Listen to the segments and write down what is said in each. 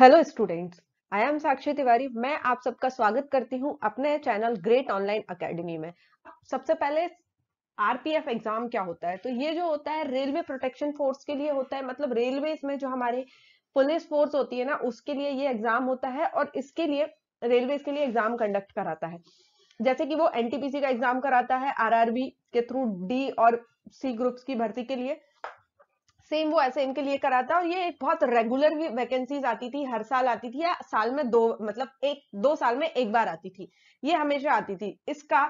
hello students I am Sakshi Tiwari मैं आप सबका स्वागत करती हूं अपने चैनल ग्रेट ऑनलाइन एकेडमी में सबसे पहले आरपीएफ एग्जाम क्या होता है तो ये जो होता है रेलवे प्रोटेक्शन फोर्स के लिए होता है मतलब रेलवे में जो हमारे पुलिस फोर्स होती है ना उसके लिए ये एग्जाम होता है और इसके लिए रेलवे के लिए एग्जाम कंडक्ट कराता है जैसे कि वो एनटीपीसी का एग्जाम कराता है आरआरबी के थ्रू डी और सी ग्रुप्स की भर्ती के लिए सेम वो ऐसे इनके लिए करा था और ये एक बहुत रेगुलर भी वैकेंसीज आती थी हर साल आती थी या साल में दो मतलब एक दो साल में एक बार आती थी ये हमेशा आती थी इसका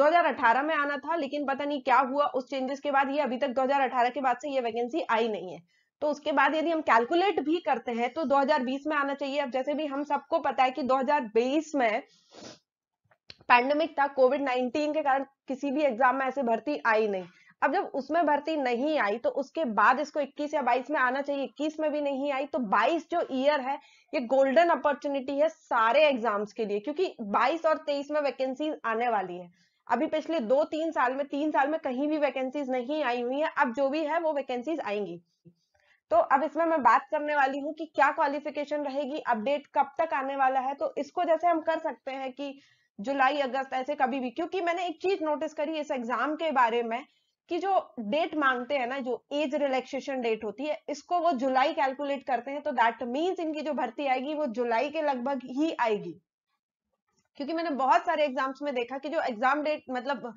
2018 में आना था लेकिन पता नहीं क्या हुआ उस चेंजेस के बाद ये अभी तक 2018 के बाद से ये वैकेंसी आई नहीं है तो उसके बाद यदि हम कैलकुलेट भी करते हैं तो 2020 में आना चाहिए अब जैसे भी हम सबको पता है कि 2020 में पैंडमिक था कोविड 19 के कारण किसी भी एग्जाम में ऐसे भर्ती आई नहीं अब जब उसमें भर्ती नहीं आई तो उसके बाद इसको 21 या 22 में आना चाहिए 21 में भी नहीं आई तो 22 जो ईयर है ये गोल्डन अपॉर्चुनिटी है सारे एग्जाम्स के लिए क्योंकि 22 और 23 में वैकेंसी आने वाली है अभी पिछले दो तीन साल में तीन साल में कहीं भी वैकेंसीज नहीं आई हुई है अब जो भी है वो वैकेंसीज आएंगी तो अब इसमें मैं बात करने वाली हूँ कि क्या क्वालिफिकेशन रहेगी अपडेट कब तक आने वाला है तो इसको जैसे हम कर सकते हैं कि जुलाई अगस्त ऐसे कभी भी क्योंकि मैंने एक चीज नोटिस करी इस एग्जाम के बारे में कि जो डेट मांगते हैं ना जो एज रिलैक्सेशन डेट होती है इसको वो जुलाई कैलकुलेट करते हैं तो दैट मीन्स इनकी जो भर्ती आएगी वो जुलाई के लगभग ही आएगी क्योंकि मैंने बहुत सारे एग्जाम्स में देखा कि जो एग्जाम डेट मतलब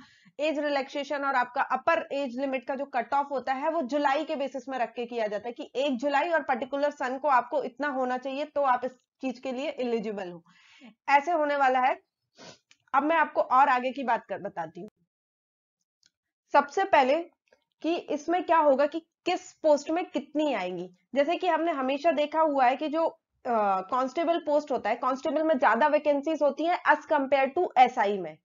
एज रिलैक्सेशन और आपका अपर एज लिमिट का जो कट ऑफ होता है वो जुलाई के बेसिस में रख के किया जाता है कि एक जुलाई और पर्टिकुलर सन को आपको इतना होना चाहिए तो आप इस चीज के लिए एलिजिबल हो ऐसे होने वाला है अब मैं आपको और आगे की बात कर बताती हूँ सबसे पहले कि इसमें क्या होगा कि किस पोस्ट में कितनी आएंगी जैसे कि हमने हमेशा देखा हुआ है कि जो कांस्टेबल uh, पोस्ट होता है कांस्टेबल में ज्यादा वैकेंसीज होती हैं एज कंपेयर टू एसआई में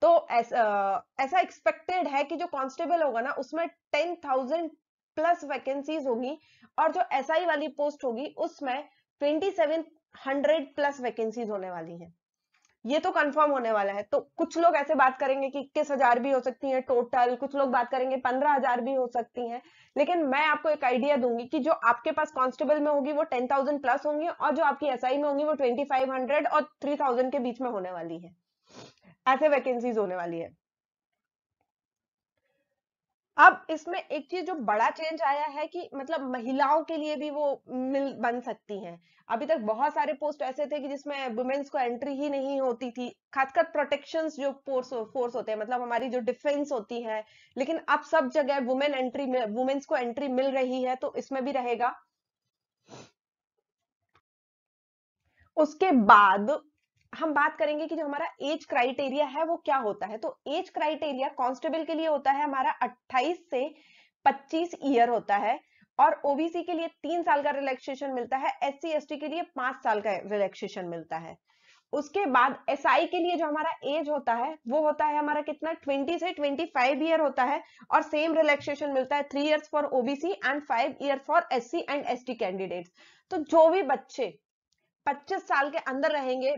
तो एस, uh, ऐसा एक्सपेक्टेड है कि जो कांस्टेबल होगा ना उसमें टेन थाउजेंड प्लस वैकेंसीज होगी और जो एसआई वाली पोस्ट होगी उसमें twenty seven hundred plus vacancies होने वाली हैं ये तो कंफर्म होने वाला है तो कुछ लोग ऐसे बात करेंगे कि इक्कीस हजार भी हो सकती है टोटल कुछ लोग बात करेंगे पंद्रह हजार भी हो सकती है लेकिन मैं आपको एक आइडिया दूंगी कि जो आपके पास कांस्टेबल में होगी वो टेन थाउजेंड प्लस होंगी और जो आपकी एसआई में होंगी वो ट्वेंटी फाइव हंड्रेड और थ्री थाउजेंड के बीच में होने वाली है ऐसे वैकेंसीज होने वाली है अब इसमें एक चीज जो बड़ा चेंज आया है कि मतलब महिलाओं के लिए भी वो मिल बन सकती हैं अभी तक बहुत सारे पोस्ट ऐसे थे कि जिसमें वुमेन्स को एंट्री ही नहीं होती थी खासकर प्रोटेक्शन जो फोर्स फोर्स होते हैं मतलब हमारी जो डिफेंस होती है लेकिन अब सब जगह वुमेन एंट्री वुमेन्स को एंट्री मिल रही है तो इसमें भी रहेगा उसके बाद हम बात करेंगे कि जो हमारा एज क्राइटेरिया है वो क्या होता है तो एज क्राइटेरिया कांस्टेबल के लिए होता है हमारा 28 से 25 ईयर होता है और ओबीसी के लिए तीन साल का रिलैक्सेशन मिलता है एस सी के लिए पांच साल का रिलैक्सेशन मिलता है उसके बाद एस SI के लिए जो हमारा एज होता है वो होता है हमारा कितना 20 से 25 ईयर होता है और सेम रिलैक्सेशन मिलता है three years for OBC and five year for S and S candidates तो जो भी बच्चे 25 साल के अंदर रहेंगे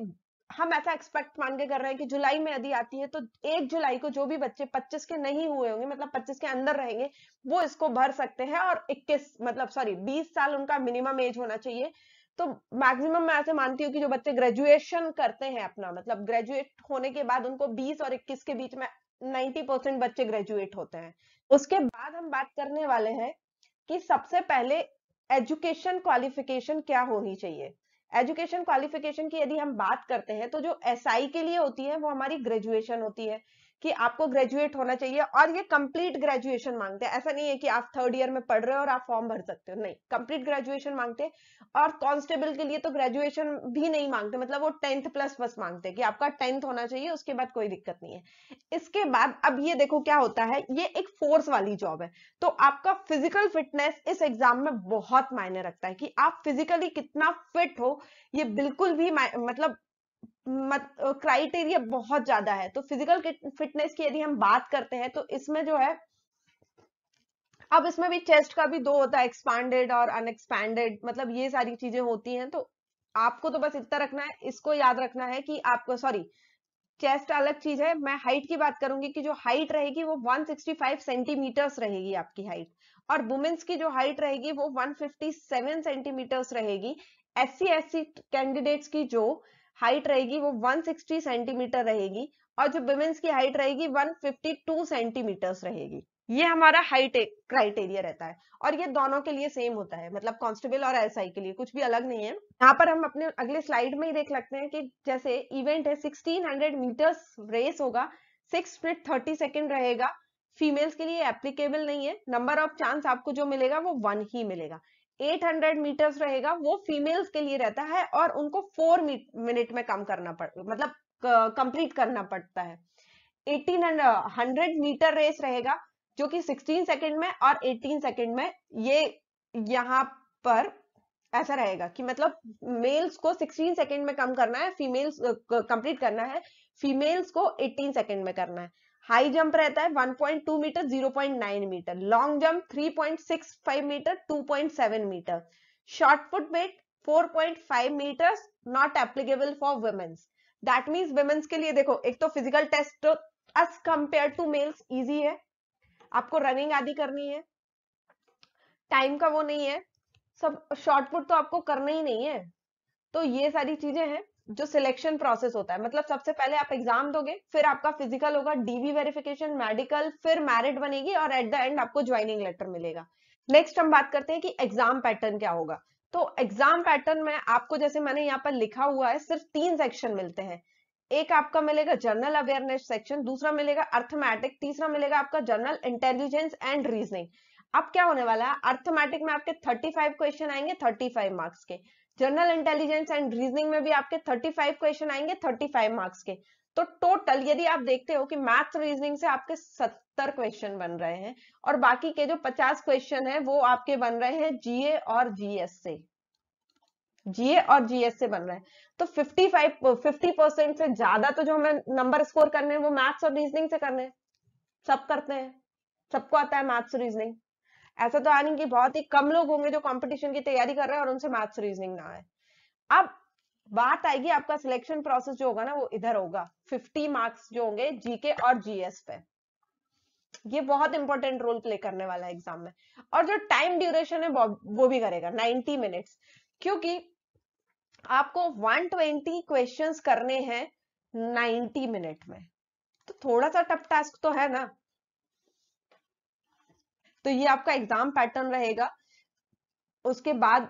हम ऐसा एक्सपेक्ट मान के कर रहे हैं कि जुलाई में यदि आती है तो एक जुलाई को जो भी बच्चे 25 के नहीं हुए होंगे मतलब 25 के अंदर रहेंगे वो इसको भर सकते हैं और 21 मतलब सॉरी 20 साल उनका मिनिमम एज होना चाहिए तो मैक्सिमम मैं ऐसे मानती हूँ कि जो बच्चे ग्रेजुएशन करते हैं अपना मतलब ग्रेजुएट होने के बाद उनको बीस और इक्कीस के बीच में नाइन्टी परसेंट बच्चे ग्रेजुएट होते हैं उसके बाद हम बात करने वाले हैं कि सबसे पहले एजुकेशन क्वालिफिकेशन क्या होनी चाहिए एजुकेशन क्वालिफिकेशन की यदि हम बात करते हैं तो जो एस SI के लिए होती है वो हमारी ग्रेजुएशन होती है कि आपको ग्रेजुएट होना चाहिए और ये कंप्लीट ग्रेजुएशन मांगते हैं ऐसा नहीं है कि आप थर्ड ईयर में पढ़ रहे हो और आप फॉर्म भर सकते हो नहीं कंप्लीट ग्रेजुएशन मांगते हैं और कांस्टेबल के लिए तो ग्रेजुएशन भी नहीं मांगते मतलब वो टेंथ प्लस बस मांगते हैं कि आपका टेंथ होना चाहिए उसके बाद कोई दिक्कत नहीं है इसके बाद अब ये देखो क्या होता है ये एक फोर्स वाली जॉब है तो आपका फिजिकल फिटनेस इस एग्जाम में बहुत मायने रखता है कि आप फिजिकली कितना फिट हो ये बिल्कुल भी मतलब मत क्राइटेरिया बहुत ज्यादा है तो फिजिकल फिटनेस की यदि हम बात करते हैं तो इसमें जो है अब इसमें भी चेस्ट का भी दो होता है एक्सपैंडेड और अनएक्सपैंडेड मतलब ये सारी चीजें होती हैं तो आपको तो बस इतना रखना है इसको याद रखना है कि आपको सॉरी चेस्ट अलग चीज है मैं हाइट की बात करूंगी कि जो हाइट रहेगी वो 165 सेंटीमीटर्स रहेगी आपकी हाइट और वुमेन्स की जो हाइट रहेगी वो 157 सेंटीमीटर्स रहेगी एस सी कैंडिडेट्स की जो हाइट रहेगी वो 160 सेंटीमीटर रहेगी और जो विमेन्स की हाइट रहेगी 152 सेंटीमीटर्स रहेगी ये हमारा हाइट क्राइटेरिया रहता है और ये दोनों के लिए सेम होता है मतलब कांस्टेबल और एसआई के लिए कुछ भी अलग नहीं है यहाँ पर हम अपने अगले स्लाइड में ही देख लगते हैं कि जैसे इवेंट है 1600 मीटर्स रेस होगा सिक्स मिनट थर्टी सेकेंड रहेगा फीमेल्स के लिए एप्लीकेबल नहीं है नंबर ऑफ चांस आपको जो मिलेगा वो वन ही मिलेगा 800 मीटर्स रहेगा वो फीमेल्स के लिए रहता है और उनको फोर मिनट में कम करना पड़ मतलब कंप्लीट करना पड़ता है 1800 मीटर रेस रहेगा जो कि 16 सेकंड में और 18 सेकंड में ये यहाँ पर ऐसा रहेगा कि मतलब मेल्स को 16 सेकंड में कम करना है फीमेल्स कंप्लीट करना है फीमेल्स को 18 सेकंड में करना है हाई जंप रहता है 1.2 metre 0.9 metre long jump 3.65 metre 2.7 metre shot put weight 4.5 metre not applicable for women's that means women's के लिए देखो एक तो फिजिकल टेस्ट तो as compare to males easy है आपको रनिंग आदि करनी है टाइम का वो नहीं है सब शॉर्ट पुट तो आपको करना ही नहीं है तो ये सारी चीजें हैं जो सिलेक्शन प्रोसेस होता है मतलब सबसे पहले आप एग्जाम दोगे फिर आपका फिजिकल होगा डीवी वेरिफिकेशन मेडिकल फिर मैरिट बनेगी और एट द एंड आपको ज्वाइनिंग लेटर मिलेगा नेक्स्ट हम बात करते हैं कि एग्जाम पैटर्न क्या होगा तो एग्जाम पैटर्न में आपको जैसे मैंने यहाँ पर लिखा हुआ है सिर्फ तीन सेक्शन मिलते हैं एक आपका मिलेगा जनरल अवेयरनेस सेक्शन दूसरा मिलेगा अर्थमैटिक तीसरा मिलेगा आपका जनरल इंटेलिजेंस एंड रीजनिंग अब क्या होने वाला है अर्थमैटिक में आपके 35 क्वेश्चन आएंगे 35 मार्क्स के जनरल इंटेलिजेंस एंड रीजनिंग में भी आपके 35 क्वेश्चन आएंगे 35 मार्क्स के तो टोटल यदि आप देखते हो कि मैथ रीजनिंग से आपके 70 क्वेश्चन बन रहे हैं और बाकी के जो 50 क्वेश्चन है वो आपके बन रहे हैं जीए और जीएस से जीए और जीएस से बन रहे हैं तो 55 50 परसेंट से ज्यादा तो जो हमें नंबर स्कोर करने हैं वो मैथ्स और रीजनिंग से करने हैं सब करते हैं सबको आता है मैथ्स रीजनिंग ऐसा तो आने की बहुत ही कम लोग होंगे जो कंपटीशन की तैयारी कर रहे हैं और उनसे मैथ्स रीजनिंग ना आए अब बात आएगी आपका सिलेक्शन प्रोसेस जो होगा ना वो इधर होगा 50 मार्क्स जो होंगे जीके और जीएस पे ये बहुत इंपॉर्टेंट रोल प्ले करने वाला है एग्जाम में और जो टाइम ड्यूरेशन है वो भी करेगा 90 मिनट्स क्योंकि आपको 120 क्वेश्चंस करने हैं 90 मिनट में तो थोड़ा सा टफ टास्क तो है ना तो ये आपका एग्जाम पैटर्न रहेगा उसके बाद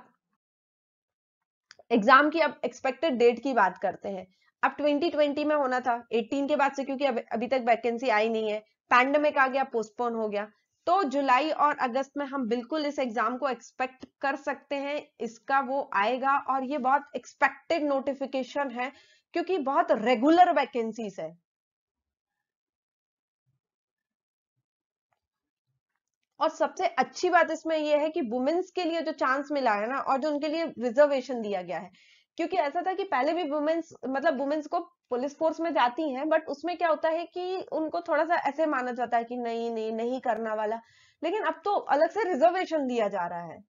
एग्जाम की अब एक्सपेक्टेड डेट की बात करते हैं अब 2020 में होना था 18 के बाद से क्योंकि अब अभी तक वैकेंसी आई नहीं है पैंडमिक आ गया पोस्टपोन हो गया तो जुलाई और अगस्त में हम बिल्कुल इस एग्जाम को एक्सपेक्ट कर सकते हैं इसका वो आएगा और ये बहुत एक्सपेक्टेड नोटिफिकेशन है क्योंकि बहुत रेगुलर वैकेंसीज है और सबसे अच्छी बात इसमें यह है कि वुमेन्स के लिए जो चांस मिला है ना और जो उनके लिए रिजर्वेशन दिया गया है क्योंकि ऐसा था कि पहले भी वुमेन्स मतलब वुमेन्स को पुलिस फोर्स में जाती हैं बट उसमें क्या होता है कि उनको थोड़ा सा ऐसे माना जाता है कि नहीं नहीं नहीं करना वाला लेकिन अब तो अलग से रिजर्वेशन दिया जा रहा है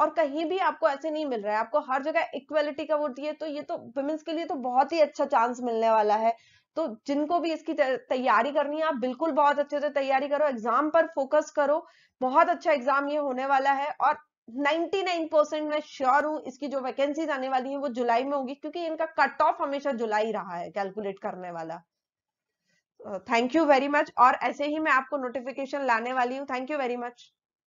और कहीं भी आपको ऐसे नहीं मिल रहा है आपको हर जगह इक्वेलिटी का वोट दिए तो ये तो वुमेन्स के लिए तो बहुत ही अच्छा चांस मिलने वाला है तो जिनको भी इसकी तैयारी करनी है आप बिल्कुल बहुत अच्छे से तैयारी करो एग्जाम पर फोकस करो बहुत अच्छा एग्जाम ये होने वाला है और 99 परसेंट मैं श्योर हूँ इसकी जो वैकेंसीज आने वाली है वो जुलाई में होगी क्योंकि इनका कट ऑफ हमेशा जुलाई रहा है कैलकुलेट करने वाला थैंक यू वेरी मच और ऐसे ही मैं आपको नोटिफिकेशन लाने वाली हूँ थैंक यू वेरी मच